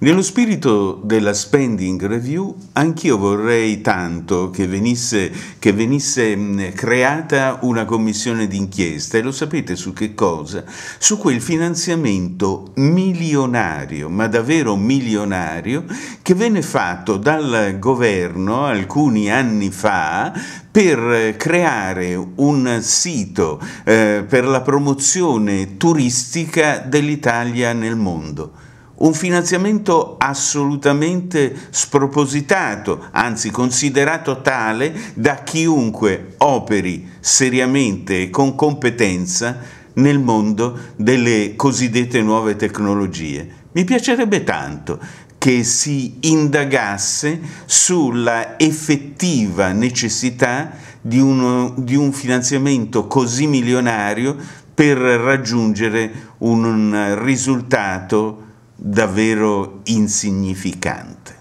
Nello spirito della spending review, anch'io vorrei tanto che venisse, che venisse creata una commissione d'inchiesta e lo sapete su che cosa? Su quel finanziamento milionario, ma davvero milionario, che venne fatto dal governo alcuni anni fa per creare un sito eh, per la promozione turistica dell'Italia nel mondo un finanziamento assolutamente spropositato, anzi considerato tale da chiunque operi seriamente e con competenza nel mondo delle cosiddette nuove tecnologie. Mi piacerebbe tanto che si indagasse sulla effettiva necessità di, uno, di un finanziamento così milionario per raggiungere un, un risultato davvero insignificante.